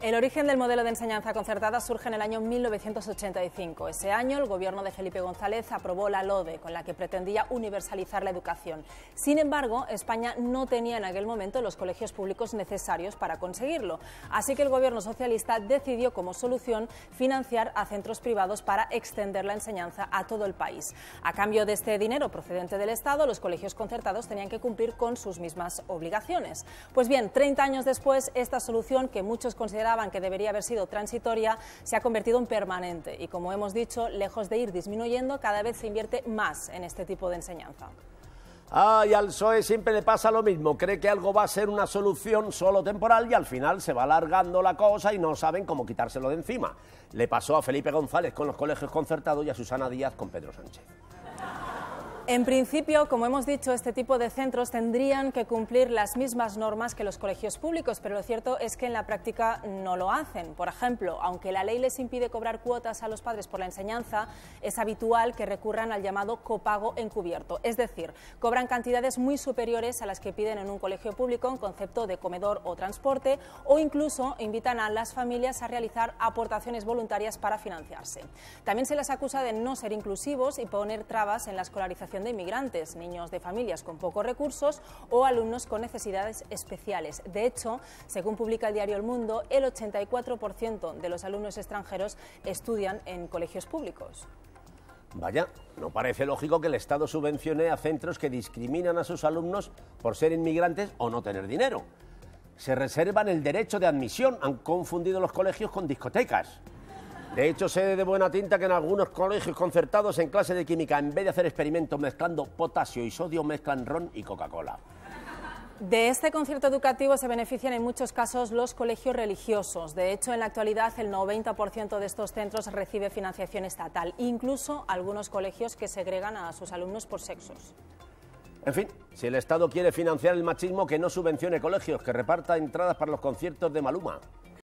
El origen del modelo de enseñanza concertada surge en el año 1985. Ese año, el gobierno de Felipe González aprobó la LODE, con la que pretendía universalizar la educación. Sin embargo, España no tenía en aquel momento los colegios públicos necesarios para conseguirlo. Así que el gobierno socialista decidió como solución financiar a centros privados para extender la enseñanza a todo el país. A cambio de este dinero procedente del Estado, los colegios concertados tenían que cumplir con sus mismas obligaciones. Pues bien, 30 años después, esta solución que muchos consideran que debería haber sido transitoria se ha convertido en permanente y, como hemos dicho, lejos de ir disminuyendo, cada vez se invierte más en este tipo de enseñanza. y al PSOE siempre le pasa lo mismo, cree que algo va a ser una solución solo temporal y al final se va alargando la cosa y no saben cómo quitárselo de encima. Le pasó a Felipe González con los colegios concertados y a Susana Díaz con Pedro Sánchez. En principio, como hemos dicho, este tipo de centros tendrían que cumplir las mismas normas que los colegios públicos, pero lo cierto es que en la práctica no lo hacen. Por ejemplo, aunque la ley les impide cobrar cuotas a los padres por la enseñanza, es habitual que recurran al llamado copago encubierto. Es decir, cobran cantidades muy superiores a las que piden en un colegio público en concepto de comedor o transporte, o incluso invitan a las familias a realizar aportaciones voluntarias para financiarse. También se les acusa de no ser inclusivos y poner trabas en la escolarización de inmigrantes, niños de familias con pocos recursos o alumnos con necesidades especiales. De hecho, según publica el diario El Mundo, el 84% de los alumnos extranjeros estudian en colegios públicos. Vaya, no parece lógico que el Estado subvencione a centros que discriminan a sus alumnos por ser inmigrantes o no tener dinero. Se reservan el derecho de admisión, han confundido los colegios con discotecas. De hecho, sé de buena tinta que en algunos colegios concertados en clase de química, en vez de hacer experimentos mezclando potasio y sodio, mezclan ron y Coca-Cola. De este concierto educativo se benefician en muchos casos los colegios religiosos. De hecho, en la actualidad el 90% de estos centros recibe financiación estatal, incluso algunos colegios que segregan a sus alumnos por sexos. En fin, si el Estado quiere financiar el machismo, que no subvencione colegios, que reparta entradas para los conciertos de Maluma.